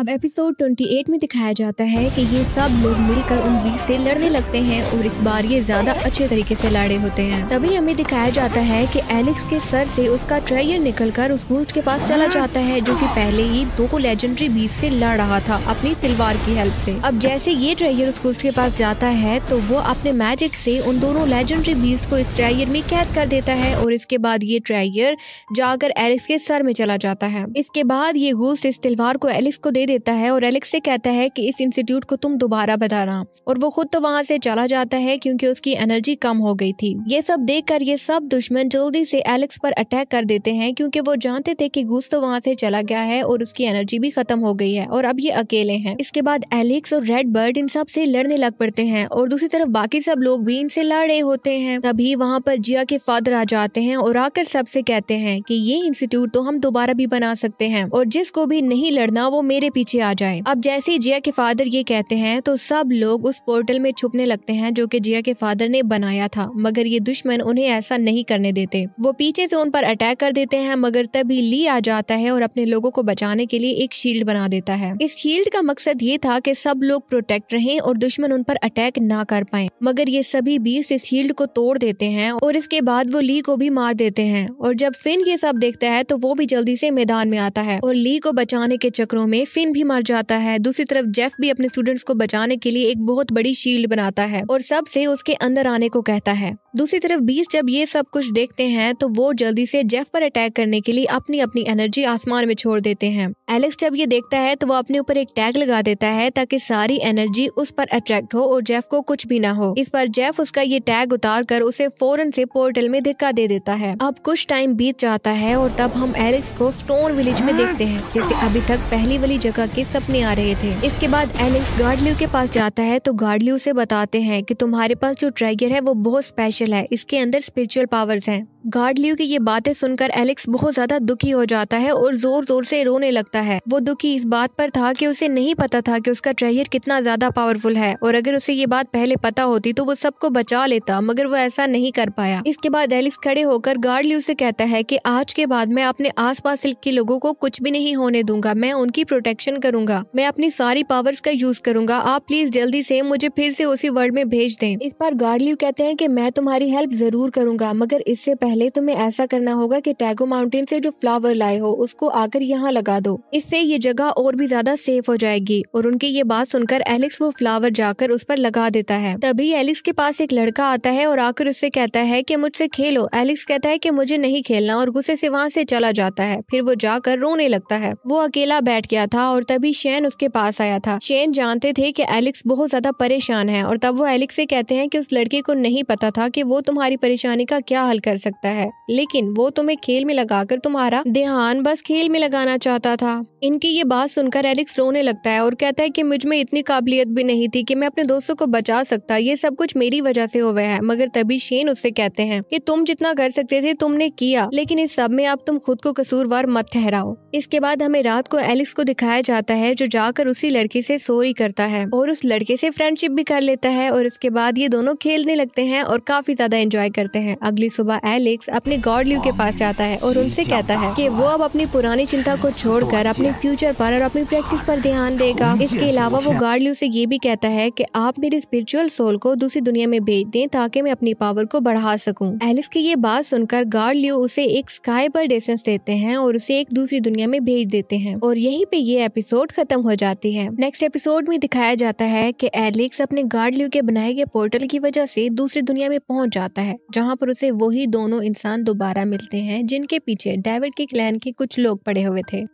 अब एपिसोड 28 में दिखाया जाता है कि ये सब लोग मिलकर उन बीच से लड़ने लगते हैं और इस बार ये ज्यादा अच्छे तरीके से लड़े होते हैं तभी हमें दिखाया जाता है कि एलेक्स के सर से उसका ट्रेयर निकलकर उस गोस्ट के पास चला जाता है जो कि पहले ही दो लेजेंडरी बीच से लड़ रहा था अपनी तिलवार की हेल्प से अब जैसे ये ट्रेयर उस गोस्ट के पास जाता है तो वो अपने मैजिक से उन दोनों लेजेंडरी बीस को इस ट्रेयर में कैद कर देता है और इसके बाद ये ट्रेयर जाकर एलेक्स के सर में चला जाता है इसके बाद ये गोस्ट इस तिलवार को एलेक्स को दे देता है और एलेक्स से कहता है कि इस इंस्टीट्यूट को तुम दोबारा बताना और वो खुद तो वहाँ से चला जाता है क्योंकि उसकी एनर्जी कम हो गई थी ये सब देख कर ये सब दुश्मन जल्दी से एलेक्स पर अटैक कर देते हैं क्योंकि वो जानते थे कि गूस तो वहाँ से चला गया है और उसकी एनर्जी भी खत्म हो गई है और अब ये अकेले हैं इसके बाद एलेक्स और रेड बर्ड इन सब से लड़ने लग पड़ते हैं और दूसरी तरफ बाकी सब लोग भी इनसे लड़ रहे होते हैं तभी वहाँ पर जिया के फादर आ जाते हैं और आकर सबसे कहते हैं की ये इंस्टीट्यूट तो हम दोबारा भी बना सकते हैं और जिसको भी नहीं लड़ना वो मेरे पीछे आ जाए अब जैसे ही जिया के फादर ये कहते हैं तो सब लोग उस पोर्टल में छुपने लगते हैं जो कि जिया के फादर ने बनाया था मगर ये दुश्मन उन्हें ऐसा नहीं करने देते वो पीछे से उन पर अटैक कर देते हैं मगर तभी ली आ जाता है और अपने लोगों को बचाने के लिए एक शील्ड बना देता है इस शील्ड का मकसद ये था कि सब लोग प्रोटेक्ट रहे और दुश्मन उन पर अटैक ना कर पाए मगर ये सभी बीस इस शील्ड को तोड़ देते हैं और इसके बाद वो ली को भी मार देते हैं और जब फिन ये सब देखता है तो वो भी जल्दी से मैदान में आता है और ली को बचाने के चक्रों में फिन कैप्टन भी मर जाता है दूसरी तरफ जेफ भी अपने स्टूडेंट्स को बचाने के लिए एक बहुत बड़ी शील्ड बनाता है और सबसे उसके अंदर आने को कहता है दूसरी तरफ बीस जब ये सब कुछ देखते हैं तो वो जल्दी से जेफ पर अटैक करने के लिए अपनी अपनी एनर्जी आसमान में छोड़ देते हैं एलेक्स जब ये देखता है तो वो अपने ऊपर एक टैग लगा देता है ताकि सारी एनर्जी उस पर अट्रैक्ट हो और जेफ को कुछ भी ना हो इस पर जेफ उसका ये टैग उतार कर उसे फौरन से पोर्टल में धिक्का दे देता है अब कुछ टाइम बीत जाता है और तब हम एलेक्स को स्टोन विलेज में देखते हैं जिसे अभी तक पहली वाली जगह के सपने आ रहे थे इसके बाद एलेक्स गार्डल्यू के पास जाता है तो गार्डल्यू से बताते हैं की तुम्हारे पास जो ट्रैगर है वो बहुत स्पेशल स्पेशल है इसके अंदर स्पिरिचुअल पावर्स हैं गार्डलियो की ये बातें सुनकर एलेक्स बहुत ज्यादा दुखी हो जाता है और जोर जोर से रोने लगता है वो दुखी इस बात पर था कि उसे नहीं पता था कि उसका ट्रेजर कितना ज्यादा पावरफुल है और अगर उसे ये बात पहले पता होती तो वो सबको बचा लेता मगर वो ऐसा नहीं कर पाया इसके बाद एलेक्स खड़े होकर गार्डलियो से कहता है की आज के बाद मैं अपने आस पास के लोगों को कुछ भी नहीं होने दूंगा मैं उनकी प्रोटेक्शन करूंगा मैं अपनी सारी पावर्स का यूज करूंगा आप प्लीज जल्दी से मुझे फिर से उसी वर्ल्ड में भेज दें इस पर गार्डलियो कहते हैं की मैं तुम्हारी हेल्प जरूर करूंगा मगर इससे पहले पहले तुम्हें ऐसा करना होगा कि टैगो माउंटेन से जो फ्लावर लाए हो उसको आकर यहाँ लगा दो इससे ये जगह और भी ज्यादा सेफ हो जाएगी और उनकी ये बात सुनकर एलेक्स वो फ्लावर जाकर उस पर लगा देता है तभी एलेक्स के पास एक लड़का आता है और आकर उससे कहता है की मुझसे खेलो एलेक्स कहता है की मुझे नहीं खेलना और गुस्से से वहाँ से चला जाता है फिर वो जाकर रोने लगता है वो अकेला बैठ गया था और तभी शेन उसके पास आया था शेन जानते थे की एलेक्स बहुत ज्यादा परेशान है और तब वो एलेक्स से कहते हैं की उस लड़के को नहीं पता था की वो तुम्हारी परेशानी का क्या हल कर सकता सकता है लेकिन वो तुम्हें खेल में लगाकर तुम्हारा ध्यान बस खेल में लगाना चाहता था इनकी ये बात सुनकर एलिक्स रोने लगता है और कहता है कि मुझ में इतनी काबिलियत भी नहीं थी कि मैं अपने दोस्तों को बचा सकता ये सब कुछ मेरी वजह से हुआ है मगर तभी शेन उससे कहते हैं कि तुम जितना कर सकते थे तुमने किया लेकिन इस सब में अब तुम खुद को कसूरवार मत ठहराओ इसके बाद हमें रात को एलिक्स को दिखाया जाता है जो जाकर उसी लड़की से सोरी करता है और उस लड़के से फ्रेंडशिप भी कर लेता है और उसके बाद ये दोनों खेलने लगते हैं और काफी ज्यादा एंजॉय करते हैं अगली सुबह एलिक्स फेलिक्स अपने गॉड ल्यू के पास जाता है और उनसे कहता है कि वो अब अपनी पुरानी चिंता को छोड़कर अपने फ्यूचर पर और अपनी प्रैक्टिस पर ध्यान देगा इसके अलावा वो गॉड ल्यू से ये भी कहता है कि आप मेरे स्पिरिचुअल सोल को दूसरी दुनिया में भेज दें ताकि मैं अपनी पावर को बढ़ा सकूँ एलिस की ये बात सुनकर गॉड ल्यू उसे एक स्काई पर डिस्टेंस देते हैं और उसे एक दूसरी दुनिया में भेज देते हैं और यहीं पे ये एपिसोड खत्म हो जाती है नेक्स्ट एपिसोड में दिखाया जाता है कि एलिक्स अपने गार्ड ल्यू के बनाए गए पोर्टल की वजह से दूसरी दुनिया में पहुंच जाता है जहां पर उसे वही दोनों इंसान दोबारा मिलते हैं जिनके पीछे डेविड के क्लैन के कुछ लोग पड़े हुए थे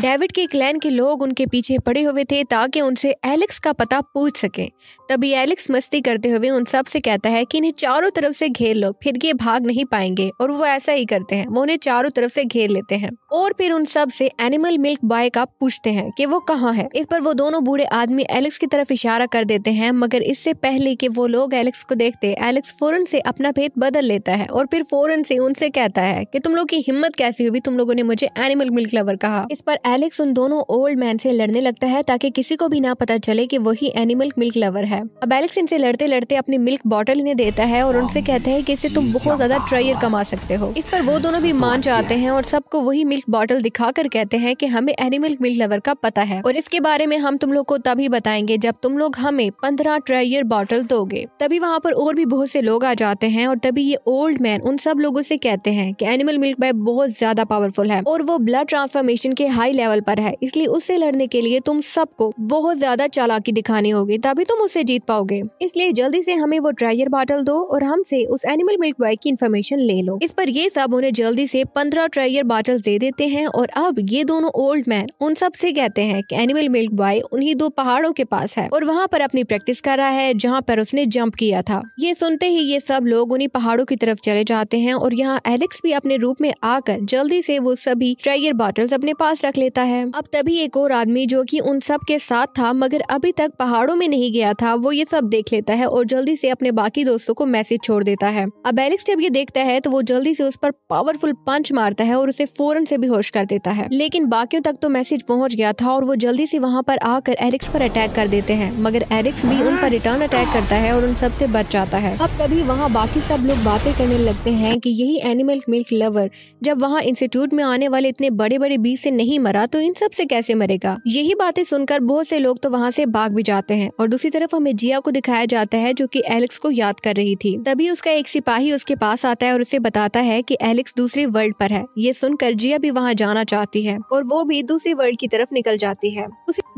डेविड के क्लैन के लोग उनके पीछे पड़े हुए थे ताकि उनसे एलेक्स का पता पूछ सकें तभी एलेक्स मस्ती करते हुए उन सब से कहता है कि इन्हें चारों तरफ से घेर लो फिर ये भाग नहीं पाएंगे और वो ऐसा ही करते हैं वो उन्हें चारों तरफ से घेर लेते हैं और फिर उन सब से एनिमल मिल्क बॉय का पूछते हैं कि वो कहाँ है इस पर वो दोनों बूढ़े आदमी एलेक्स की तरफ इशारा कर देते हैं मगर इससे पहले कि वो लोग एलेक्स को देखते एलेक्स फौरन से अपना भेद बदल लेता है और फिर फौरन से उनसे कहता है कि तुम लोग की हिम्मत कैसी हुई तुम लोगों ने मुझे एनिमल मिल्क लवर कहा इस पर पर एलेक्स उन दोनों ओल्ड मैन से लड़ने लगता है ताकि किसी को भी ना पता चले कि वही एनिमल मिल्क लवर है अब एलेक्स इनसे लड़ते लड़ते अपनी मिल्क बॉटल इन्हें देता है और उनसे कहते हैं की इसे तुम बहुत ज्यादा ट्रायर कमा सकते हो इस पर वो दोनों भी मान जाते हैं और सबको वही मिल्क बॉटल दिखा कर कहते हैं की हमें एनिमल मिल्क लवर का पता है और इसके बारे में हम तुम लोग को तभी बताएंगे जब तुम लोग हमें पंद्रह ट्रायर बॉटल दोगे तभी वहाँ पर और भी बहुत से लोग आ जाते हैं और तभी ये ओल्ड मैन उन सब लोगों से कहते हैं की एनिमल मिल्क बाय बहुत ज्यादा पावरफुल है और वो ब्लड ट्रांसफॉर्मेशन के हाई हाई लेवल पर है इसलिए उससे लड़ने के लिए तुम सबको बहुत ज्यादा चालाकी दिखानी होगी तभी तुम उसे जीत पाओगे इसलिए जल्दी से हमें वो ट्रेजर बॉटल दो और हमसे उस एनिमल मिल्क बॉय की इन्फॉर्मेशन ले लो इस पर ये सब उन्हें जल्दी से पंद्रह ट्रेजर बॉटल दे देते हैं और अब ये दोनों ओल्ड मैन उन सब से कहते हैं कि एनिमल मिल्क बॉय उन्हीं दो पहाड़ों के पास है और वहाँ पर अपनी प्रैक्टिस कर रहा है जहाँ पर उसने जंप किया था ये सुनते ही ये सब लोग उन्हीं पहाड़ों की तरफ चले जाते हैं और यहाँ एलेक्स भी अपने रूप में आकर जल्दी से वो सभी ट्रेजर बॉटल अपने पास रख रख लेता है अब तभी एक और आदमी जो कि उन सब के साथ था मगर अभी तक पहाड़ों में नहीं गया था वो ये सब देख लेता है और जल्दी से अपने बाकी दोस्तों को मैसेज छोड़ देता है अब एलेक्स जब ये देखता है तो वो जल्दी से उस पर पावरफुल पंच मारता है और उसे फौरन से बेहोश कर देता है लेकिन बाकियों तक तो मैसेज पहुँच गया था और वो जल्दी से वहाँ पर आकर एलेक्स पर अटैक कर देते हैं मगर एलेक्स भी उन पर रिटर्न अटैक करता है और उन सब से बच जाता है अब तभी वहाँ बाकी सब लोग बातें करने लगते हैं कि यही एनिमल मिल्क लवर जब वहाँ इंस्टीट्यूट में आने वाले इतने बड़े बड़े बीच से नहीं मरा तो इन सब से कैसे मरेगा यही बातें सुनकर बहुत से लोग तो वहाँ से भाग भी जाते हैं और दूसरी तरफ हमें जिया को दिखाया जाता है जो की एलेक्स को याद कर रही थी तभी उसका एक सिपाही उसके पास आता है और उसे बताता है की एलेक्स दूसरे वर्ल्ड पर है ये सुनकर जिया भी वहाँ जाना चाहती है और वो भी दूसरी वर्ल्ड की तरफ निकल जाती है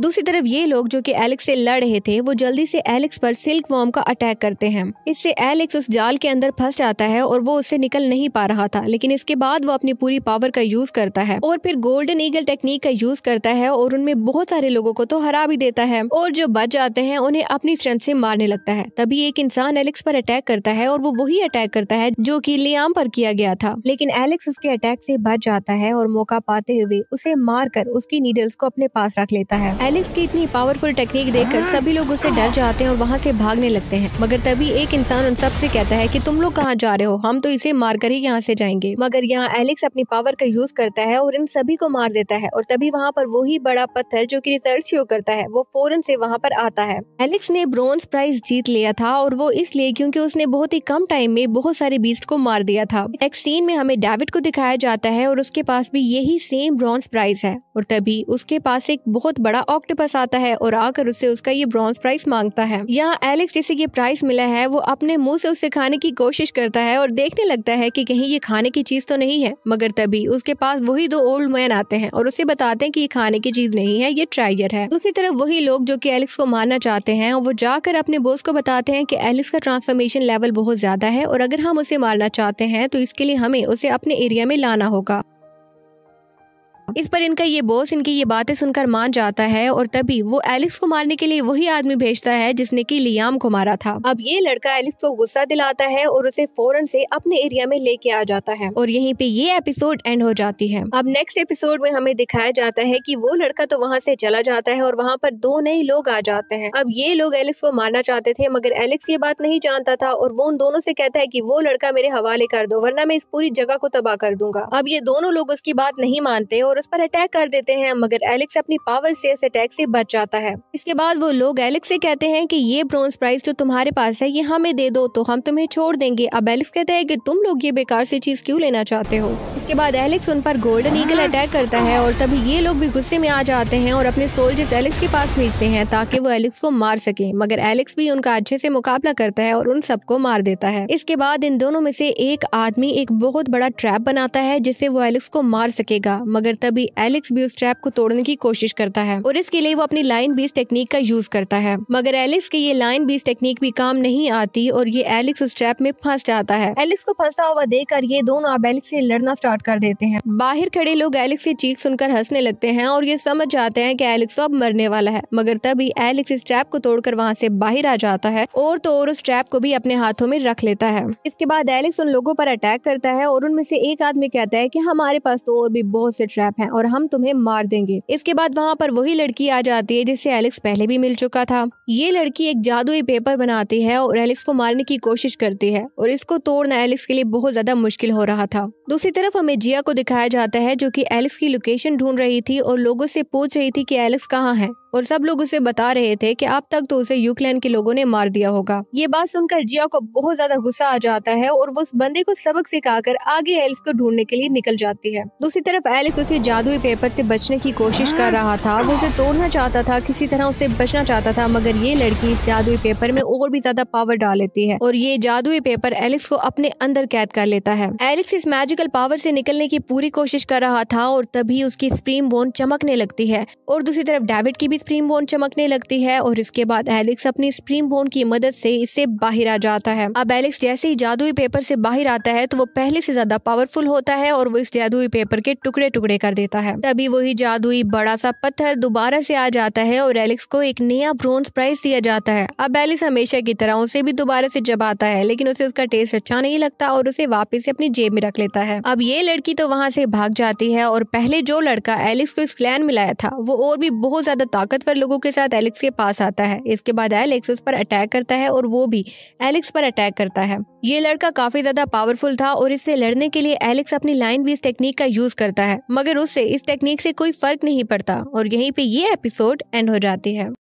दूसरी तरफ ये लोग जो की एलेक्स से लड़ रहे थे वो जल्दी से एलेक्स पर सिल्क वॉर्म का अटैक करते हैं इससे एलेक्स उस जाल के अंदर फंस जाता है और वो उससे निकल नहीं पा रहा था लेकिन इसके बाद वो अपनी पूरी पावर का यूज करता है और फिर गोल्डन ईगल टेक्निक का यूज करता है और उनमें बहुत सारे लोगों को तो हरा भी देता है और जो बच जाते हैं उन्हें अपनी स्ट्रेंथ से मारने लगता है तभी एक इंसान एलेक्स पर अटैक करता है और वो वही अटैक करता है जो की लियाम पर किया गया था लेकिन एलेक्स उसके अटैक से बच जाता है और मौका पाते हुए उसे मार कर उसकी नीडल्स को अपने पास रख लेता है एलेक्स की इतनी पावरफुल टेक्निक कर सभी लोग उससे डर जाते हैं और वहाँ से भागने लगते हैं मगर तभी एक इंसान उन सबसे कहता है की तुम लोग कहाँ जा रहे हो हम तो इसे कर ही यहाँ से जाएंगे मगर यहाँ एलेक्स अपनी पावर का यूज करता है और इन सभी को मार देता है करता है और तभी वहाँ पर वही बड़ा पत्थर जो की रिसर्च शो करता है वो फोरन से वहाँ पर आता है एलेक्स ने ब्रॉन्ज प्राइज जीत लिया था और वो इसलिए क्यूँकी उसने बहुत ही कम टाइम में बहुत सारे बीस्ट को मार दिया था नेक्स्ट सीन में हमें डेविड को दिखाया जाता है और उसके पास भी यही सेम ब्रॉन्ज प्राइज है और तभी उसके पास एक बहुत बड़ा ऑक्टोपस आता है और आकर उससे उसका ये ब्रॉन्ज प्राइज मांगता है यहाँ एलेक्स जिसे ये प्राइस मिला है वो अपने मुंह से उसे खाने की कोशिश करता है और देखने लगता है कि कहीं ये खाने की चीज तो नहीं है मगर तभी उसके पास वही दो ओल्ड मैन आते हैं और और उसे बताते हैं कि ये खाने की चीज़ नहीं है ये ट्रायर है दूसरी तरफ वही लोग जो कि एलिक्स को मारना चाहते हैं वो जाकर अपने बोस को बताते हैं कि एलिक्स का ट्रांसफॉर्मेशन लेवल बहुत ज़्यादा है और अगर हम उसे मारना चाहते हैं तो इसके लिए हमें उसे अपने एरिया में लाना होगा इस पर इनका ये बॉस इनकी ये बातें सुनकर मान जाता है और तभी वो एलेक्स को मारने के लिए वही आदमी भेजता है जिसने की लियाम को मारा था अब ये लड़का एलेक्स को गुस्सा दिलाता है और उसे फौरन से अपने एरिया में लेके आ जाता है और यहीं पे ये एपिसोड एंड हो जाती है अब नेक्स्ट एपिसोड में हमें दिखाया जाता है की वो लड़का तो वहाँ से चला जाता है और वहाँ पर दो नए लोग आ जाते हैं अब ये लोग एलेक्स को मारना चाहते थे मगर एलेक्स ये बात नहीं जानता था और वो उन दोनों से कहता है की वो लड़का मेरे हवाले कर दो वरना मैं इस पूरी जगह को तबाह कर दूंगा अब ये दोनों लोग उसकी बात नहीं मानते और थोरस पर अटैक कर देते हैं मगर एलेक्स अपनी पावर से इस अटैक से बच जाता है इसके बाद वो लोग एलेक्स से कहते हैं कि ये ब्रॉन्ज प्राइस जो तुम्हारे पास है ये हमें दे दो तो हम तुम्हें छोड़ देंगे अब एलेक्स कहते हैं कि तुम लोग ये बेकार सी चीज क्यों लेना चाहते हो इसके बाद एलेक्स उन पर गोल्डन हाँ। ईगल अटैक करता है और तभी ये लोग भी गुस्से में आ जाते हैं और अपने सोल्जर्स एलेक्स के पास भेजते हैं ताकि वो एलेक्स को मार सके मगर एलेक्स भी उनका अच्छे से मुकाबला करता है और उन सबको मार देता है इसके बाद इन दोनों में से एक आदमी एक बहुत बड़ा ट्रैप बनाता है जिससे वो एलेक्स को मार सकेगा मगर तभी एलेक्स भी उस ट्रैप को तोड़ने की कोशिश करता है और इसके लिए वो अपनी लाइन बीस टेक्निक का यूज करता है मगर एलेक्स की ये लाइन बीस टेक्निक भी काम नहीं आती और ये एलेक्स उस ट्रैप में फंस जाता है एलेक्स को फंसा हुआ देखकर ये दोनों अब एलेक्स से लड़ना स्टार्ट स्टार्ट कर देते हैं बाहर खड़े लोग एलेक्स की चीख सुनकर हंसने लगते हैं और ये समझ जाते हैं कि एलेक्स अब मरने वाला है मगर तभी एलेक्स इस ट्रैप को तोड़कर वहाँ से बाहर आ जाता है और तो और उस ट्रैप को भी अपने हाथों में रख लेता है इसके बाद एलेक्स उन लोगों पर अटैक करता है और उनमें से एक आदमी कहता है की हमारे पास तो और भी बहुत से ट्रैप है और हम तुम्हें मार देंगे इसके बाद वहाँ पर वही लड़की आ जाती है जिससे एलेक्स पहले भी मिल चुका था ये लड़की एक जादुई पेपर बनाती है और एलेक्स को मारने की कोशिश करती है और इसको तोड़ना एलेक्स के लिए बहुत ज्यादा मुश्किल हो रहा था दूसरी तरफ हम हमें जिया को दिखाया जाता है जो कि एलेक्स की लोकेशन ढूंढ रही थी और लोगों से पूछ रही थी कि एलेक्स कहाँ है और सब लोग उसे बता रहे थे कि अब तक तो उसे यूक्रेन के लोगों ने मार दिया होगा ये बात सुनकर जिया को बहुत ज्यादा गुस्सा आ जाता है और वो उस बंदे को सबक सिखाकर आगे एलिस को ढूंढने के लिए निकल जाती है दूसरी तरफ एलिस उसे जादुई पेपर से बचने की कोशिश कर रहा था वो उसे तोड़ना चाहता था किसी तरह उसे बचना चाहता था मगर ये लड़की इस जादुई पेपर में और भी ज्यादा पावर डाल लेती है और ये जादुई पेपर एलिस को अपने अंदर कैद कर लेता है एलिक्स इस मैजिकल पावर से निकलने की पूरी कोशिश कर रहा था और तभी उसकी स्प्रीम बोन चमकने लगती है और दूसरी तरफ डेविड की भी स्प्रीम बोन चमकने लगती है और इसके बाद एलेक्स अपनी स्प्रीम बोन की मदद से इससे बाहर आ जाता है अब एलेक्स जैसे ही जादुई पेपर से बाहर आता है तो वो पहले से ज्यादा पावरफुल होता है और वो इस जादुई पेपर के टुकड़े टुकड़े कर देता है तभी वही जादुई बड़ा सा पत्थर दोबारा से आ जाता है और एलेक्स को एक नया ब्रोन्ज प्राइज दिया जाता है अब एलिस हमेशा की तरह उसे भी दोबारा से जब आता है लेकिन उसे उसका टेस्ट अच्छा नहीं लगता और उसे वापस से अपनी जेब में रख लेता है अब ये लड़की तो वहाँ से भाग जाती है और पहले जो लड़का एलिस को इस क्लैन में लाया था वो और भी बहुत ज्यादा ताकत ताकतवर लोगों के साथ एलेक्स के पास आता है इसके बाद एलेक्स उस पर अटैक करता है और वो भी एलेक्स पर अटैक करता है ये लड़का काफी ज्यादा पावरफुल था और इससे लड़ने के लिए एलेक्स अपनी लाइन भी इस टेक्निक का यूज करता है मगर उससे इस टेक्निक से कोई फर्क नहीं पड़ता और यहीं पे ये एपिसोड एंड हो जाती है